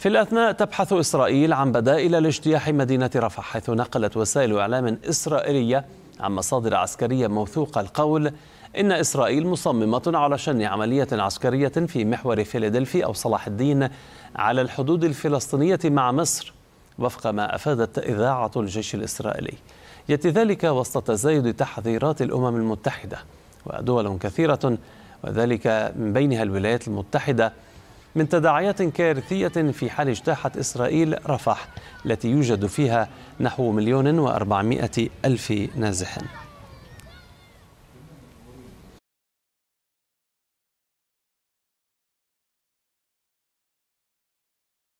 في الأثناء تبحث إسرائيل عن بدائل لاجتياح مدينة رفح حيث نقلت وسائل إعلام إسرائيلية عن مصادر عسكرية موثوقة القول إن إسرائيل مصممة على شن عملية عسكرية في محور فيلادلفي أو صلاح الدين على الحدود الفلسطينية مع مصر وفق ما أفادت إذاعة الجيش الإسرائيلي يأتي ذلك وسط تزايد تحذيرات الأمم المتحدة ودول كثيرة وذلك من بينها الولايات المتحدة من تداعيات كارثية في حال اجتاحت إسرائيل رفح التي يوجد فيها نحو مليون وأربعمائة ألف نازح